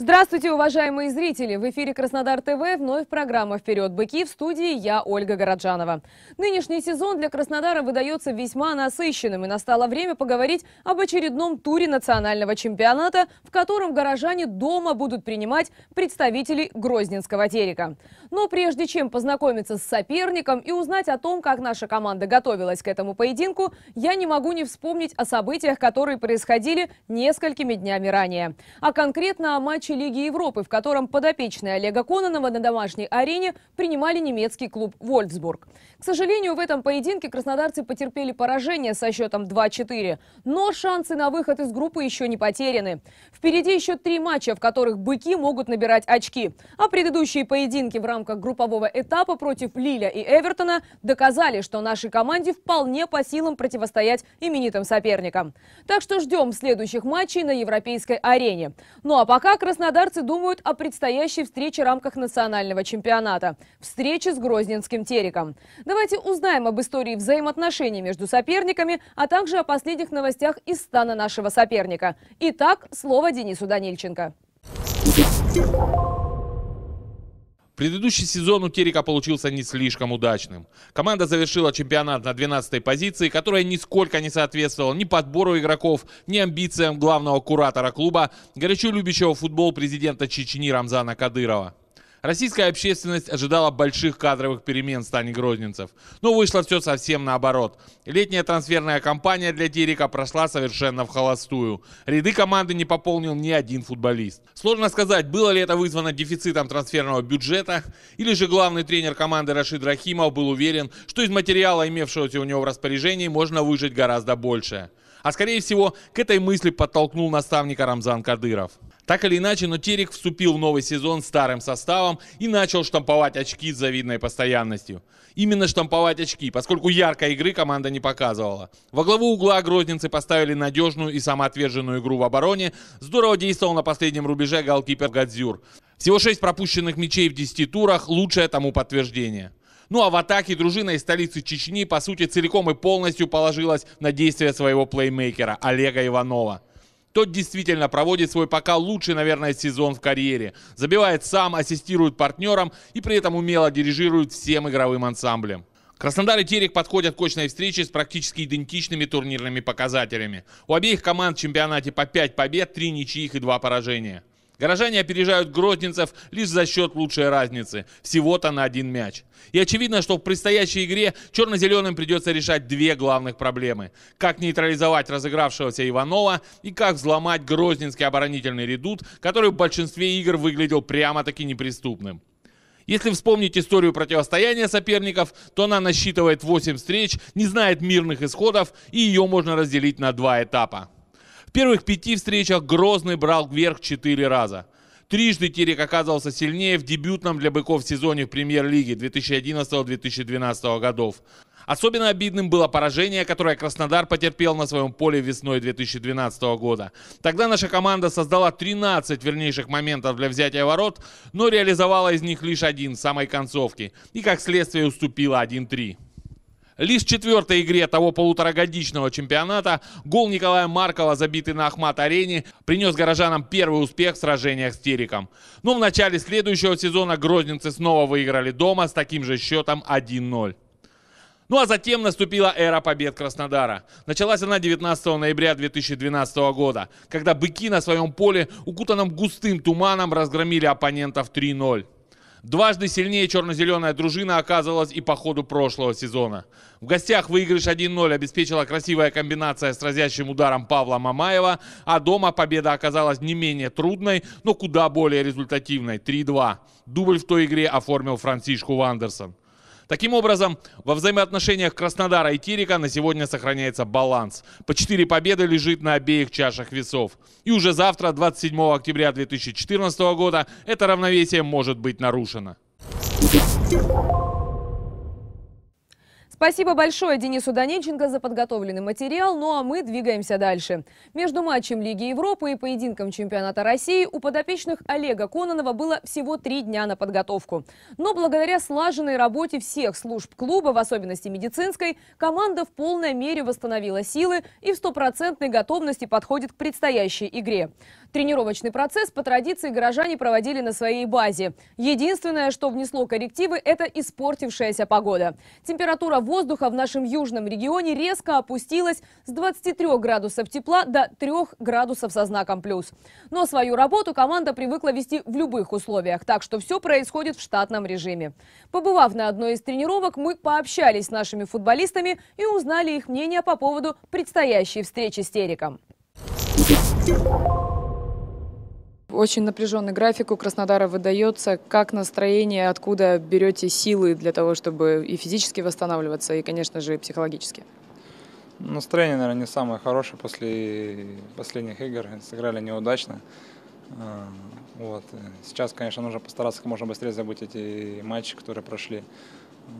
Здравствуйте, уважаемые зрители! В эфире Краснодар ТВ вновь программа «Вперед, быки» в студии я, Ольга Городжанова. Нынешний сезон для Краснодара выдается весьма насыщенным, и настало время поговорить об очередном туре национального чемпионата, в котором горожане дома будут принимать представителей Грозненского терека. Но прежде чем познакомиться с соперником и узнать о том, как наша команда готовилась к этому поединку, я не могу не вспомнить о событиях, которые происходили несколькими днями ранее. А конкретно о матче матче Лиги Европы, в котором подопечные Олега Кононова на домашней арене принимали немецкий клуб «Вольфсбург». К сожалению, в этом поединке краснодарцы потерпели поражение со счетом 2-4. Но шансы на выход из группы еще не потеряны. Впереди еще три матча, в которых «Быки» могут набирать очки. А предыдущие поединки в рамках группового этапа против Лиля и Эвертона доказали, что нашей команде вполне по силам противостоять именитым соперникам. Так что ждем следующих матчей на европейской арене. Ну а пока Краснодар Краснодарцы думают о предстоящей встрече в рамках национального чемпионата. Встрече с Грозненским Тереком. Давайте узнаем об истории взаимоотношений между соперниками, а также о последних новостях из стана нашего соперника. Итак, слово Денису Данильченко. Предыдущий сезон у Терека получился не слишком удачным. Команда завершила чемпионат на 12-й позиции, которая нисколько не соответствовала ни подбору игроков, ни амбициям главного куратора клуба, горячо любящего футбол президента Чечни Рамзана Кадырова. Российская общественность ожидала больших кадровых перемен в Стани Грозненцев. Но вышло все совсем наоборот. Летняя трансферная кампания для Терека прошла совершенно в холостую. Ряды команды не пополнил ни один футболист. Сложно сказать, было ли это вызвано дефицитом трансферного бюджета, или же главный тренер команды Рашид Рахимов был уверен, что из материала, имевшегося у него в распоряжении, можно выжить гораздо больше. А скорее всего, к этой мысли подтолкнул наставника Рамзан Кадыров. Так или иначе, но Терек вступил в новый сезон старым составом и начал штамповать очки с завидной постоянностью. Именно штамповать очки, поскольку яркой игры команда не показывала. Во главу угла грозницы поставили надежную и самоотверженную игру в обороне. Здорово действовал на последнем рубеже голкипер Гадзюр. Всего 6 пропущенных мячей в 10 турах – лучшее тому подтверждение. Ну а в атаке дружина из столицы Чечни, по сути, целиком и полностью положилась на действия своего плеймейкера Олега Иванова. Тот действительно проводит свой пока лучший, наверное, сезон в карьере. Забивает сам, ассистирует партнерам и при этом умело дирижирует всем игровым ансамблем. Краснодар и Терек подходят к очной встрече с практически идентичными турнирными показателями. У обеих команд в чемпионате по 5 побед, 3 ничьих и 2 поражения. Горожане опережают грозненцев лишь за счет лучшей разницы. Всего-то на один мяч. И очевидно, что в предстоящей игре черно-зеленым придется решать две главных проблемы. Как нейтрализовать разыгравшегося Иванова и как взломать грозненский оборонительный редут, который в большинстве игр выглядел прямо-таки неприступным. Если вспомнить историю противостояния соперников, то она насчитывает 8 встреч, не знает мирных исходов и ее можно разделить на два этапа первых пяти встречах Грозный брал вверх четыре раза. Трижды Терек оказывался сильнее в дебютном для быков сезоне в премьер-лиге 2011-2012 годов. Особенно обидным было поражение, которое Краснодар потерпел на своем поле весной 2012 года. Тогда наша команда создала 13 вернейших моментов для взятия ворот, но реализовала из них лишь один, в самой концовке и как следствие уступила 1-3. Лишь в четвертой игре того полуторагодичного чемпионата гол Николая Маркова, забитый на Ахмат-арене, принес горожанам первый успех в сражениях с Териком. Но в начале следующего сезона грозненцы снова выиграли дома с таким же счетом 1-0. Ну а затем наступила эра побед Краснодара. Началась она 19 ноября 2012 года, когда быки на своем поле, укутанном густым туманом, разгромили оппонентов 3-0. Дважды сильнее черно-зеленая дружина оказывалась и по ходу прошлого сезона. В гостях выигрыш 1-0 обеспечила красивая комбинация с разящим ударом Павла Мамаева, а дома победа оказалась не менее трудной, но куда более результативной – 3-2. Дубль в той игре оформил Франсишку Вандерсон. Таким образом, во взаимоотношениях Краснодара и Терека на сегодня сохраняется баланс. По 4 победы лежит на обеих чашах весов. И уже завтра, 27 октября 2014 года, это равновесие может быть нарушено. Спасибо большое Денису Даненченко за подготовленный материал, ну а мы двигаемся дальше. Между матчем Лиги Европы и поединком чемпионата России у подопечных Олега Кононова было всего три дня на подготовку. Но благодаря слаженной работе всех служб клуба, в особенности медицинской, команда в полной мере восстановила силы и в стопроцентной готовности подходит к предстоящей игре. Тренировочный процесс по традиции горожане проводили на своей базе. Единственное, что внесло коррективы, это испортившаяся погода. Температура воздуха в нашем южном регионе резко опустилась с 23 градусов тепла до 3 градусов со знаком плюс. Но свою работу команда привыкла вести в любых условиях, так что все происходит в штатном режиме. Побывав на одной из тренировок, мы пообщались с нашими футболистами и узнали их мнение по поводу предстоящей встречи с Териком. Очень напряженный график у Краснодара выдается. Как настроение, откуда берете силы для того, чтобы и физически восстанавливаться, и, конечно же, и психологически? Настроение, наверное, не самое хорошее после последних игр. Сыграли неудачно. Э, вот. Сейчас, конечно, нужно постараться как можно быстрее забыть эти матчи, которые прошли. Э,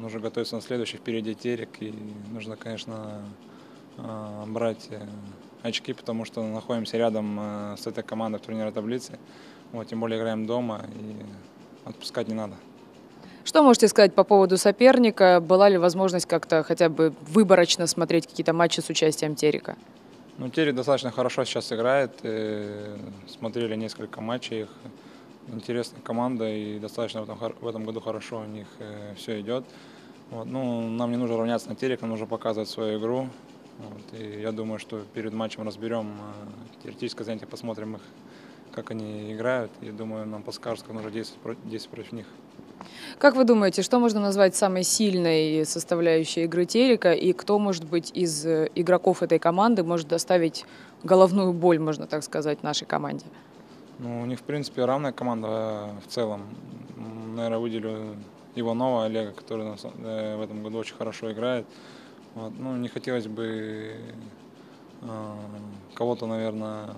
нужно готовиться на следующий, впереди терек. И нужно, конечно, э, брать очки, потому что находимся рядом э, с этой командой в турнире таблицы. Вот, тем более играем дома и отпускать не надо. Что можете сказать по поводу соперника? Была ли возможность как-то хотя бы выборочно смотреть какие-то матчи с участием Терека? Ну, Терек достаточно хорошо сейчас играет. Э, смотрели несколько матчей их. Интересная команда и достаточно в этом, в этом году хорошо у них э, все идет. Вот, ну, нам не нужно равняться на Терек, нам нужно показывать свою игру, вот. И я думаю, что перед матчем разберем э, теоретическое занятие, посмотрим их, как они играют. И думаю, нам подскажут, как нужно действовать, действовать против них. Как вы думаете, что можно назвать самой сильной составляющей игры Терека и кто, может быть, из э, игроков этой команды может доставить головную боль, можно так сказать, нашей команде? Ну, у них, в принципе, равная команда э, в целом. Наверное, выделю Иванова Олега, который в этом году очень хорошо играет. Вот. Ну, не хотелось бы э, кого-то, наверное,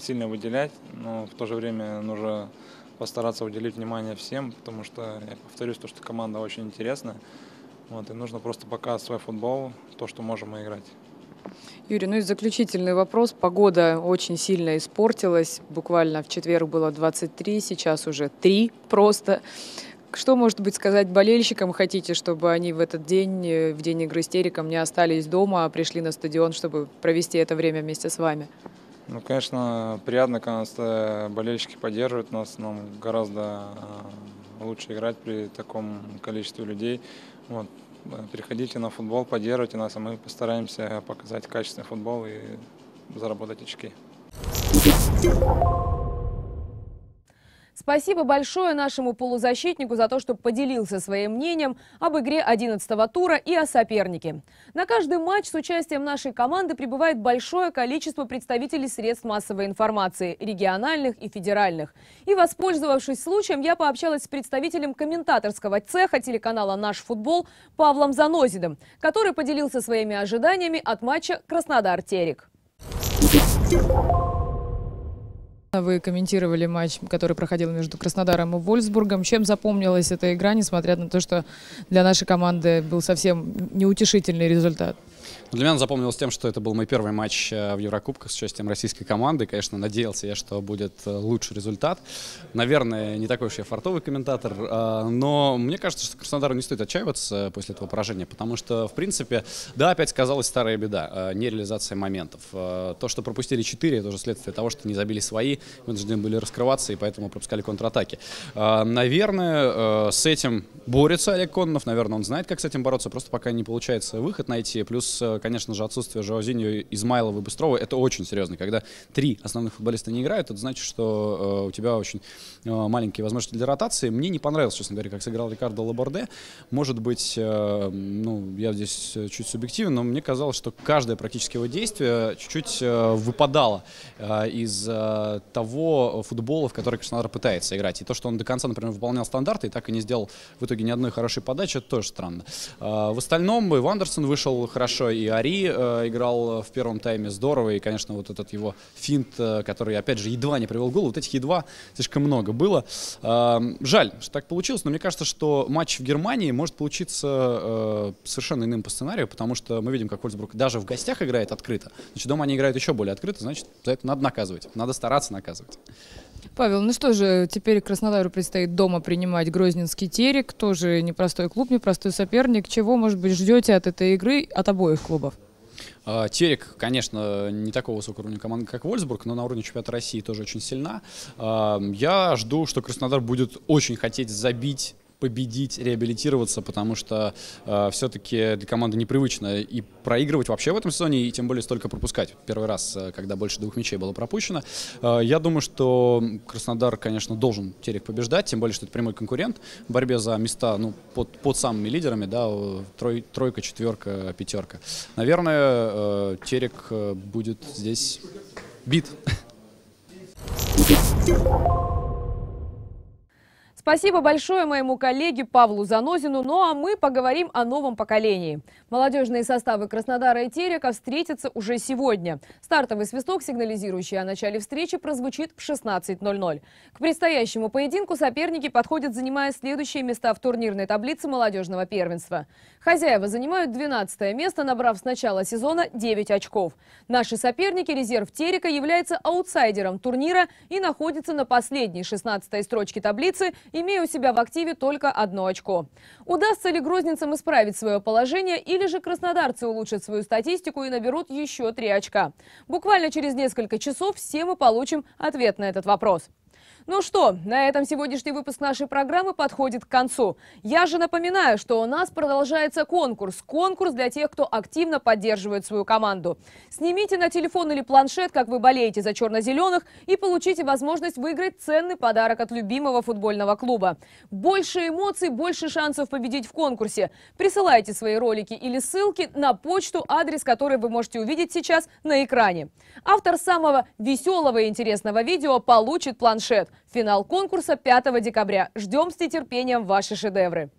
сильно выделять, но в то же время нужно постараться уделить внимание всем, потому что, я повторюсь, то, что команда очень интересная. Вот, и нужно просто показывать свой футбол, то, что можем мы играть. Юрий, ну и заключительный вопрос. Погода очень сильно испортилась. Буквально в четверг было 23, сейчас уже 3 просто что, может быть, сказать болельщикам хотите, чтобы они в этот день, э, в день игры с Териком, не остались дома, а пришли на стадион, чтобы провести это время вместе с вами? Ну, конечно, приятно, когда болельщики поддерживают нас, нам гораздо э, лучше играть при таком количестве людей. Вот. Приходите на футбол, поддерживайте нас, а мы постараемся показать качественный футбол и заработать очки. Спасибо большое нашему полузащитнику за то, что поделился своим мнением об игре 11-го тура и о сопернике. На каждый матч с участием нашей команды прибывает большое количество представителей средств массовой информации, региональных и федеральных. И воспользовавшись случаем, я пообщалась с представителем комментаторского цеха телеканала «Наш футбол» Павлом Занозидом, который поделился своими ожиданиями от матча «Краснодар-Терек». Thank you. А вы комментировали матч, который проходил между Краснодаром и Вольсбургом. Чем запомнилась эта игра, несмотря на то, что для нашей команды был совсем неутешительный результат? Для меня он запомнился тем, что это был мой первый матч э, в Еврокубках с участием российской команды. Конечно, надеялся я, что будет э, лучший результат. Наверное, не такой уж я фартовый комментатор, э, но мне кажется, что Краснодару не стоит отчаиваться после этого поражения, потому что, в принципе, да, опять сказалась старая беда, нереализация моментов. То, что пропустили 4, это уже следствие того, что не забили свои, вынуждены были раскрываться, и поэтому пропускали контратаки. Наверное, с этим борется Олег Коннов, наверное, он знает, как с этим бороться, просто пока не получается выход найти. Плюс конечно же, отсутствие Жоазиньо, Измайлова и Быстрова, это очень серьезно. Когда три основных футболиста не играют, это значит, что э, у тебя очень э, маленькие возможности для ротации. Мне не понравилось, честно говоря, как сыграл Рикардо Лаборде. Может быть, э, ну, я здесь э, чуть субъективен, но мне казалось, что каждое практически его действие чуть-чуть выпадало из того футбола, в который Краснодар пытается играть. И то, что он до конца, например, выполнял стандарты и так и не сделал в итоге ни одной хорошей подачи, это тоже странно. в остальном и Вандерсон вышел хорошо, и Ари э, играл в первом тайме здорово, и, конечно, вот этот его финт, э, который, опять же, едва не привел гол, вот этих едва слишком много было. Э, жаль, что так получилось, но мне кажется, что матч в Германии может получиться э, совершенно иным по сценарию, потому что мы видим, как Хольцбург даже в гостях играет открыто, значит, дома они играют еще более открыто, значит, за это надо наказывать, надо стараться наказывать. Павел, ну что же, теперь Краснодару предстоит дома принимать Грозненский терек. Тоже непростой клуб, непростой соперник. Чего, может быть, ждете от этой игры от обоих клубов? А, терек, конечно, не такого высокого уровня команды, как Вольсбург, но на уровне чемпионата России тоже очень сильна. А, я жду, что Краснодар будет очень хотеть забить победить, реабилитироваться, потому что э, все-таки для команды непривычно и проигрывать вообще в этом сезоне, и тем более столько пропускать. Первый раз, э, когда больше двух мячей было пропущено. Э, я думаю, что Краснодар, конечно, должен Терек побеждать, тем более, что это прямой конкурент в борьбе за места ну, под, под самыми лидерами, да, трой, тройка, четверка, пятерка. Наверное, э, Терек э, будет здесь бит. Thank you. Спасибо большое моему коллеге Павлу Занозину. Ну а мы поговорим о новом поколении. Молодежные составы Краснодара и Терека встретятся уже сегодня. Стартовый свисток, сигнализирующий о начале встречи, прозвучит в 16.00. К предстоящему поединку соперники подходят, занимая следующие места в турнирной таблице молодежного первенства. Хозяева занимают 12 место, набрав с начала сезона 9 очков. Наши соперники, резерв Терека, является аутсайдером турнира и находится на последней 16 строчке таблицы – имея у себя в активе только одно очко. Удастся ли грозницам исправить свое положение или же краснодарцы улучшат свою статистику и наберут еще три очка? Буквально через несколько часов все мы получим ответ на этот вопрос. Ну что, на этом сегодняшний выпуск нашей программы подходит к концу. Я же напоминаю, что у нас продолжается конкурс. Конкурс для тех, кто активно поддерживает свою команду. Снимите на телефон или планшет, как вы болеете за черно-зеленых, и получите возможность выиграть ценный подарок от любимого футбольного клуба. Больше эмоций, больше шансов победить в конкурсе. Присылайте свои ролики или ссылки на почту, адрес которой вы можете увидеть сейчас на экране. Автор самого веселого и интересного видео получит планшет. Финал конкурса 5 декабря. Ждем с нетерпением ваши шедевры.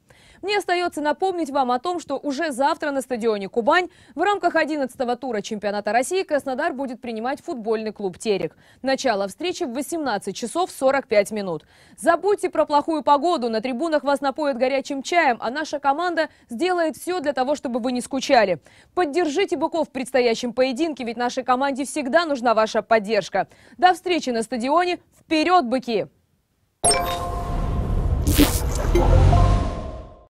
Не остается напомнить вам о том, что уже завтра на стадионе «Кубань» в рамках 11-го тура чемпионата России Краснодар будет принимать футбольный клуб «Терек». Начало встречи в 18 часов 45 минут. Забудьте про плохую погоду, на трибунах вас напоят горячим чаем, а наша команда сделает все для того, чтобы вы не скучали. Поддержите «Быков» в предстоящем поединке, ведь нашей команде всегда нужна ваша поддержка. До встречи на стадионе. Вперед, «Быки»! Thank you.